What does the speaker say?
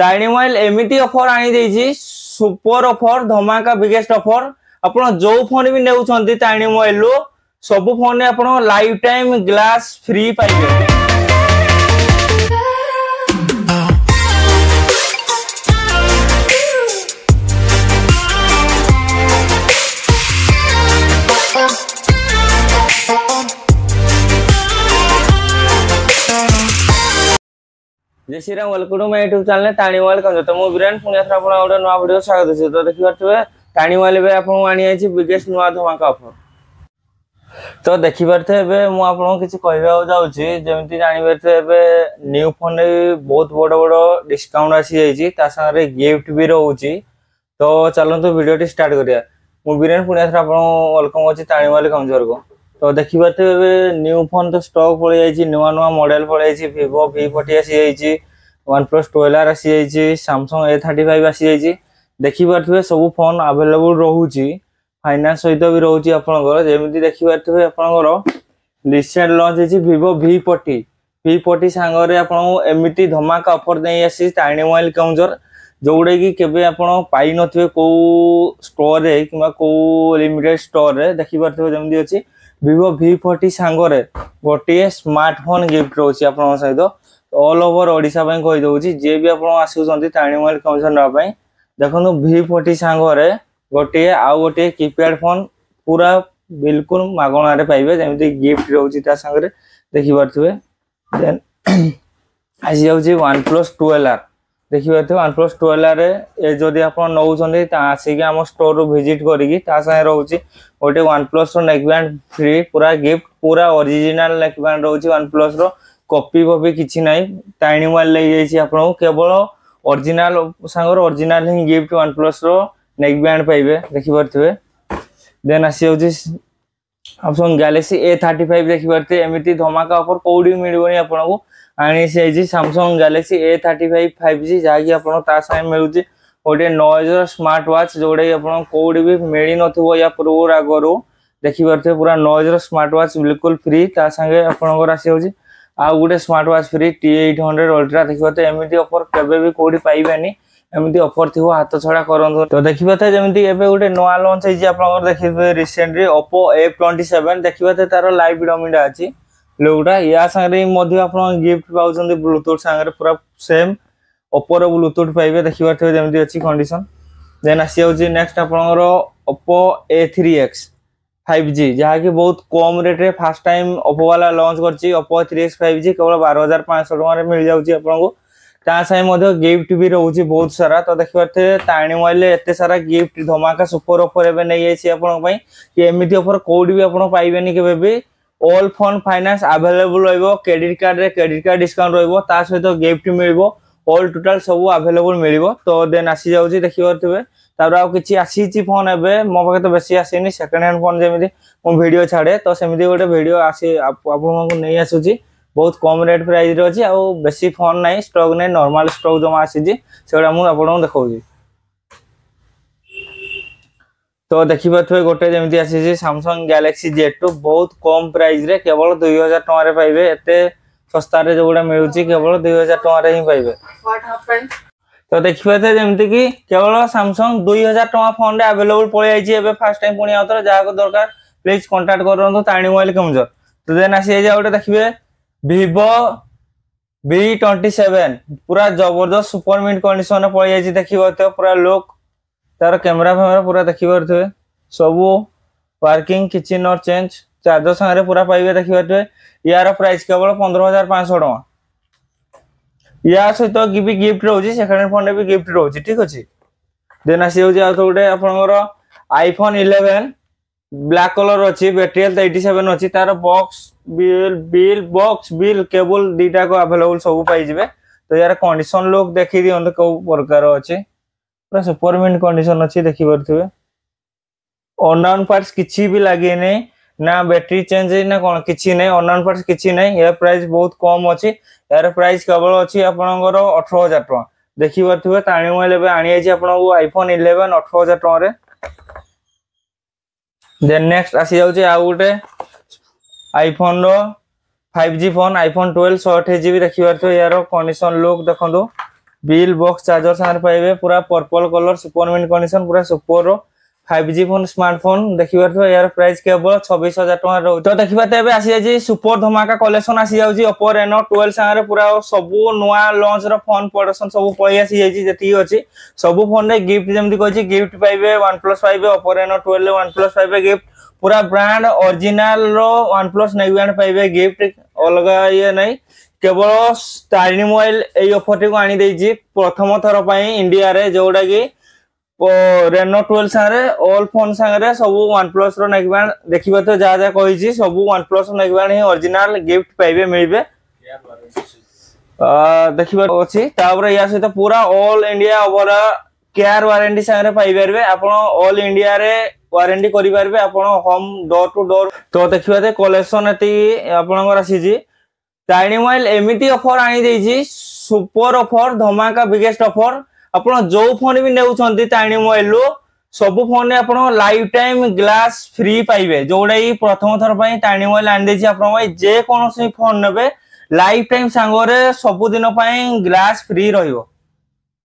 Tarini mobile ଏମିତି offer ଆଣିଦେଇଛି super offer ଧମାକା ବିଗେଷ୍ଟ ଅଫର ଆପଣ ଯୋଉ ଫୋନ ବି ନେଉଛନ୍ତି ତାରିଣୀ ମୋବାଇଲରୁ ସବୁ ଫୋନରେ ଆପଣ ଲାଇଫ ଟାଇମ ଗ୍ଲାସ ଫ୍ରି ପାଇବେ જય Shri Ram welcome my YouTube channel તાણી વેલકમ તો ମୁଁ ବିରାନ ପୁଣି ଆଥର ଆପଣ ଗୋଟେ ନୂଆ ଭିଡ଼ିଓ ସ୍ୱାଗତ ଅଛି ତ ଦେଖିପାରୁଥିବେ ତାଣି ୱାଲ ଏବେ ଆପଣଙ୍କୁ ଆଣିଯାଇଛି ବିଗେଷ୍ଟ ନୂଆ ଧମାକା ଅଫର ତ ଦେଖିପାରୁଥିବେ ଏବେ ମୁଁ ଆପଣଙ୍କୁ କିଛି କହିବାକୁ ଯାଉଛି ଯେମିତି ଜାଣିପାରୁଥିବେ ଏବେ ନ୍ୟୁ ଫୋନରେ ବହୁତ ବଡ଼ ବଡ଼ ଡିସକାଉଣ୍ଟ ଆସିଯାଇଛି ତା ସାଙ୍ଗରେ ଗିଫ୍ଟ ବି ରହୁଛି ତ ଚାଲନ୍ତୁ ଭିଡ଼ିଓଟି ଷ୍ଟାର୍ଟ କରିବା ମୁଁ ବିରାନ ପୁଣି ଆଥର ଆପଣଙ୍କୁ ୱେଲକମ୍ ଅଛି ତାଣି ୱାଲ କମଜୋରକୁ ତ ଦେଖିପାରୁଥିବେ ଏବେ ନ୍ୟୁ ଫୋନ୍ ତ ଷ୍ଟକ୍ ପଳେଇଯାଇଛି ନୂଆ ନୂଆ ମଡ଼େଲ ପଳେଇଛି ଭିଭୋ ଭି ଫର୍ଟି ଆସିଯାଇଛି ୱାନ୍ ପ୍ଲସ୍ ଟୁଏଲ୍ ଆର୍ ଆସିଯାଇଛି ସାମସଙ୍ଗ ଏ ଥାର୍ଟି ଫାଇଭ୍ ଆସିଯାଇଛି ଦେଖିପାରୁଥିବେ ସବୁ ଫୋନ୍ ଆଭେଲେବୁଲ୍ ରହୁଛି ଫାଇନାନ୍ସ ସହିତ ବି ରହୁଛି ଆପଣଙ୍କର ଯେମିତି ଦେଖିପାରୁଥିବେ ଆପଣଙ୍କର ରିସେଣ୍ଟ ଲଞ୍ଚ ହେଇଛି Vivo V forty V forty ସାଙ୍ଗରେ ଆପଣଙ୍କୁ ଏମିତି ଧମାକା ଅଫର୍ ନେଇ ଆସିଛି ଟାଇଣି ମୋବାଇଲ୍ କେଉଁଝର ଯେଉଁଟାକି କେବେ ଆପଣ ପାଇନଥିବେ କେଉଁ ଷ୍ଟୋର୍ରେ କିମ୍ବା କେଉଁ ଲିମିଟେଡ୍ ଷ୍ଟୋର୍ରେ ଦେଖିପାରୁଥିବେ ଯେମିତି ଅଛି ଭିଭୋ ଭି ଫର୍ଟି ସାଙ୍ଗରେ ଗୋଟିଏ ସ୍ମାର୍ଟଫୋନ୍ ଗିଫ୍ଟ ରହୁଛି ଆପଣଙ୍କ ସହିତ ଅଲ୍ ଓଭର ଓଡ଼ିଶା ପାଇଁ କହିଦେଉଛି ଯିଏ ବି ଆପଣ ଆସୁଛନ୍ତି ତାରିଣୀ ମୋବାଇଲ କମିଶନ ନେବା ପାଇଁ ଦେଖନ୍ତୁ ଭି ଫର୍ଟି ସାଙ୍ଗରେ ଗୋଟିଏ ଆଉ ଗୋଟିଏ କିପ୍ୟାଡ଼ ଫୋନ୍ ପୁରା ବିଲକୁଲ ମାଗଣାରେ ପାଇବେ ଯେମିତି ଗିଫ୍ଟ ରହୁଛି ତା ସାଙ୍ଗରେ ଦେଖିପାରୁଥିବେ ଦେନ୍ ଆସିଯାଉଛି ୱାନ୍ ପ୍ଲସ୍ ଟୁଏଲ୍ ଆର୍ ଦେଖିପାରୁଥିବେ ୱାନ୍ପ୍ଲସ୍ ଟୁଏଲ୍ଆରେ ଏ ଯଦି ଆପଣ ନେଉଛନ୍ତି ଆସିକି ଆମ ଷ୍ଟୋରରୁ ଭିଜିଟ୍ କରିକି ତା ସାଙ୍ଗେ ରହୁଛି ଗୋଟେ ୱାନ୍ପ୍ଲସ୍ର ନେକ୍ ବ୍ୟାଣ୍ଡ ଫ୍ରି ପୁରା ଗିଫ୍ଟ ପୁରା ଅରିଜିନାଲ୍ ନେକ୍ ବ୍ୟାଣ୍ଡ ରହୁଛି ୱାନ୍ପ୍ଲସ୍ର କପି ଫପି କିଛି ନାହିଁ ଟାଇଣି ୱାଲ୍ ନେଇଯାଇଛି ଆପଣଙ୍କୁ କେବଳ ଅରିଜିନାଲ୍ ସାଙ୍ଗର ଅରିଜିନାଲ୍ ହିଁ ଗିଫ୍ଟ ୱାନ୍ପ୍ଲସ୍ର ନେକ୍ ବ୍ୟାଣ୍ଡ ପାଇବେ ଦେଖିପାରୁଥିବେ ଦେନ୍ ଆସିଯାଉଛି Samsung Galaxy A thirty five ଦେଖିପାରୁଥିବେ ଏମିତି ଧମାକା ଅଫର୍ କେଉଁଠି ମିଳିବନି ଆପଣଙ୍କୁ ଆଣି ଯାଇଛି Samsung Galaxy A thirty five five G ଯାହାକି ଆପଣ ତା ସାଙ୍ଗେ ମିଳୁଛି ଗୋଟେ ନଏଜ୍ର ସ୍ମାର୍ଟ ୱାଚ୍ ଯେଉଁଟାକି ଆପଣ କେଉଁଠି ବି ମିଳିନଥିବ ୟା ପୂର୍ବରୁ ଆଗରୁ ଦେଖିପାରୁଥିବେ ପୁରା ନଏଜ୍ର ସ୍ମାର୍ଟ ୱାଚ୍ ବିଲକୁଲ ଫ୍ରି ତା ସାଙ୍ଗେ ଆପଣଙ୍କର ଆସିଯାଉଛି ଆଉ ଗୋଟେ smart watch free T eight hundred ultra ଦେଖିପାରୁଥିବେ ଏମିତି ଅଫର୍ କେବେ ବି କେଉଁଠି ପାଇବେନି ଏମିତି ଅଫର ଥିବ ହାତ ଛଡ଼ା କରନ୍ତୁ ତ ଦେଖିପାରୁଥିବେ ଯେମିତି ଏବେ ଗୋଟେ ନୂଆ ଲଞ୍ଚ ହେଇଛି ଆପଣଙ୍କର ଦେଖିଥିବେ recently Oppo F twenty seven ଦେଖିପାରୁଥିବେ ତାର ଲାଇଭ୍ ଡମିଟା ଅଛି ଲୁକ୍ଟା ୟା ସାଙ୍ଗରେ ମଧ୍ୟ ଆପଣ ଗିଫ୍ଟ ପାଉଛନ୍ତି ବ୍ଲୁଟୁଥ୍ ସାଙ୍ଗରେ ପୁରା ସେମ୍ ଓପୋର ବ୍ଲୁଟୁଥ୍ ପାଇବେ ଦେଖିପାରୁଥିବେ ଯେମିତି ଅଛି କଣ୍ଡିସନ୍ ଦେନ୍ ଆସିଯାଉଛି ନେକ୍ସଟ ଆପଣଙ୍କର Oppo A three X five G ଯାହାକି ବହୁତ କମ୍ ରେଟ୍ରେ ଫାର୍ଷ୍ଟ ଟାଇମ୍ ଓପୋ ବାଲା ଲଞ୍ଚ କରିଛି Oppo three X five G କେବଳ ବାର ହଜାର ପାଞ୍ଚଶହ ଟଙ୍କାରେ ମିଳିଯାଉଛି ଆପଣଙ୍କୁ ତା ସାଙ୍ଗେ ମଧ୍ୟ ଗିଫ୍ଟ ବି ରହୁଛି ବହୁତ ସାରା ତ ଦେଖିପାରୁଥିବେ ତାରିଣୀ ମୋବାଇଲରେ ଏତେ ସାରା ଗିଫ୍ଟ ଧମାକା ସୁପର ଅଫର ଏବେ ନେଇଯାଇଛି ଆପଣଙ୍କ ପାଇଁ କି ଏମିତି ଅଫର କୋଉଠି ବି ଆପଣ ପାଇବେନି କେବେ ବି ଅଲ୍ ଫଣ୍ଡ ଫାଇନାନ୍ସ ଆଭେଲେବୁଲ୍ ରହିବ କ୍ରେଡିଟ୍ କାର୍ଡ଼ରେ କ୍ରେଡିଟ୍ କାର୍ଡ଼ ଡିସକାଉଣ୍ଟ ରହିବ ତା ସହିତ ଗିଫ୍ଟ ମିଳିବ ଅଲ୍ ଟୋଟାଲ ସବୁ ଆଭେଲେବୁଲ୍ ମିଳିବ ତ ଦେନ୍ ଆସିଯାଉଛି ଦେଖିପାରୁଥିବେ ତାପରେ ଆଉ କିଛି ଆସିଛି ଫୋନ୍ ଏବେ ମୋ ପାଖେ ତ ବେଶୀ ଆସିନି ସେକେଣ୍ଡ ହ୍ୟାଣ୍ଡ ଫୋନ୍ ଯେମିତି ମୁଁ ଭିଡ଼ିଓ ଛାଡ଼େ ତ ସେମିତି ଗୋଟେ ଭିଡ଼ିଓ ଆସି ଆପଣଙ୍କୁ ନେଇ ଆସୁଛି ବହୁତ କମ୍ ରେଟ୍ ପ୍ରାଇସ୍ରେ ଅଛି ଆଉ ବେଶୀ ଫୋନ୍ ନାହିଁ ଷ୍ଟକ୍ ନାହିଁ ନର୍ମାଲ୍ ଷ୍ଟକ୍ ଜମା ଆସିଛି ସେଗୁଡ଼ା ମୁଁ ଆପଣଙ୍କୁ ଦେଖାଉଛି ତ ଦେଖିପାରୁଥିବେ ଗୋଟେ ଯେମିତି ଆସିଛି ସାମସଙ୍ଗ ଗ୍ୟାଲେକ୍ସି ଜେଟ୍ ଟୁ ବହୁତ କମ୍ ପ୍ରାଇସ୍ରେ କେବଳ ଦୁଇ ହଜାର ଟଙ୍କାରେ ପାଇବେ ଏତେ ଶସ୍ତାରେ ଯେଉଁଗୁଡ଼ା ମିଳୁଛି କେବଳ ଦୁଇ ହଜାର ଟଙ୍କାରେ ହିଁ ପାଇବେ ତ ଦେଖିପାରୁଥିବେ ଯେମିତିକି କେବଳ ସାମସଙ୍ଗ ଦୁଇ ହଜାର ଟଙ୍କା ଫୋନ୍ରେ ଆଭେଲେବୁଲ୍ ପଳେଇ ଯାଇଛି ଏବେ ଫାର୍ଷ୍ଟ ଟାଇମ୍ ପୁଣି ଆଉଥରେ ଯାହାକୁ ଦରକାର ପ୍ଲିଜ୍ କଣ୍ଟାକ୍ଟ କରନ୍ତୁ ତାରିଣୀ ମୋବାଇଲ କେଉଁଝର ତ ଦେନ୍ ଆସିଯାଇଛି ଆଉ ଗୋଟେ ଦେଖିବେ ভিভো ভি টোয়েন্টি সেভেন পুরা জবরদস্ত সুপর মিড কন্ডিশন পড়ে যাইছি দেখিপারে পুরা লুক তার ক্যামেরা ফ্যামেরা পুরা দেখিপারে সবু পার্কিং কিছু ন চেঞ্জ চার্জর সাংরে পুরা পাইবে দেখিপারে ইয়ার প্রাইস কেবল পনেরো হাজার পাঁচশো টাকা ইয়া সহিত বি গিফট রয়েছে সেকেন্ড ফোনরে বি গিফট রয়েছে ঠিক আছে দেন আসি হচ্ছে আর গোটে আপনার আইফোন ইলেভেন ব্ল্যাক কলর অছি ব্যাটেরিয়াল এইটি সেভেন অছি তার box bill bill box bill केबल दीटा को अवेलेबल सब पाई तो यार कंडीशन लुक देख दिखे कौ प्रकार अच्छे पूरा सुपर मिन कंडीशन अच्छे देखी पार्थे अनडाउन पार्ट्स किसी भी लगे ना ना बैटरी चेंज ना कौन किसी नहीं अनडाउन पार्ट्स किसी नहीं यार प्राइस बहुत कम अच्छी यार प्राइस केवल अच्छी आपर अठर हजार टाँह देखी पार्थे तेज आनी आईफोन इलेवेन अठर हजार टकर देन नेक्स्ट आसी जाऊ गोटे ଆଇଫୋନ୍ର five G phone iPhone twelve ଶହେ ଅଠେଇଶ ଜିବି ଦେଖିପାରୁଥିବେ ଏହାର କଣ୍ଡିସନ୍ ଲୁକ୍ ଦେଖନ୍ତୁ ବିଲ୍ ବକ୍ସ ଚାର୍ଜର ସାଙ୍ଗରେ ପାଇବେ ପୁରା purple colour super mint condition ପୁରା ସୁପର୍ର ফাইভ জি ফোন স্মার্টফোন দেখিপার এর প্রাইস কেবল ছবিশ হাজার টাকা রয়েছে তো দেখিবা তো এবার আসি যাচ্ছি সুপর ধমাকা কলেকশন আসি যাচ্ছি অপো রেনো টুয়েলভ সাংরে পুরা সবু নয়া লঞ্চ র ফোন প্রডকশন সবু পড়ে আসি যাইছি যেটি অছি সবু ফোন রে গিফট যেমতি কইছি গিফট পাইবে ওয়ান প্লাস পাইবে Oppo Reno twelve OnePlus পাইবে গিফট ପୁରା ବ୍ରାଣ୍ଡ ଓରିଜିନାଲ ର ୱାନ୍ ପ୍ଲସ୍ ନେଇ ଆଣି ପାଇବେ ଗିଫ୍ଟ ଅଲଗା ଇଏ ନାହିଁ କେବଳ ତାରିଣୀ ମୋବାଇଲ ଏଇ ଅଫରଟିକୁ ଆଣିଦେଇଛି ପ୍ରଥମ ଥର ପାଇଁ ଇଣ୍ଡିଆରେ ଯୋଉଟାକି ରେନୋ ଟୁଏଲ୍ଭ ସାଙ୍ଗରେ ଅଲ୍ ଫୋନ୍ ସାଙ୍ଗରେ ସବୁ ୱାନ୍ ପ୍ଲସ୍ର ନେକ୍ ବ୍ୟାଣ୍ଡ ଦେଖିପାରୁଥିବେ ଯାହା ଯାହା କହିଛି ସବୁ ୱାନ୍ ପ୍ଲସ୍ ନେକ୍ ବ୍ୟାଣ୍ଡ ହିଁ ଅରିଜିନାଲ ଗିଫ୍ଟ ପାଇବେ ମିଳିବେ ଦେଖିବାର ଅଛି ତାପରେ ୟା ସହିତ ପୁରା all India over care warranty ସାଙ୍ଗରେ ପାଇପାରିବେ ଆପଣ ଅଲ୍ ଇଣ୍ଡିଆରେ ୱାରେଣ୍ଟି କରିପାରିବେ ଆପଣ ହୋମ୍ ଡୋର୍ ଟୁ ଡୋର୍ ତ ଦେଖିବା କଲେକ୍ସନ୍ ଏତିକି ଆପଣଙ୍କର ଆସିଛି ଚାଇନି ମୋବାଇଲ ଏମିତି ଅଫର୍ ଆଣିଦେଇଛି ସୁପର ଅଫର୍ ଧମାକା ବିଗେଷ୍ଟ ଅଫର୍ ଆପଣ ଯୋଉ ଫୋନ୍ ବି ନେଉଛନ୍ତି ଚାଇନି ମୋବାଇଲରୁ ସବୁ ଫୋନରେ ଆପଣ ଲାଇଫ୍ ଟାଇମ୍ ଗ୍ଲାସ୍ ଫ୍ରି ପାଇବେ ଯୋଉଟା କି ପ୍ରଥମ ଥର ପାଇଁ ଚାଇନି ମୋବାଇଲ ଆଣିଦେଇଛି ଆପଣଙ୍କ ପାଇଁ ଯେକୌଣସି ଫୋନ୍ ନେବେ ଲାଇଫ୍ ଟାଇମ୍ ସାଙ୍ଗରେ ସବୁଦିନ ପାଇଁ ଗ୍ଲାସ୍ ଫ୍ରି ରହିବ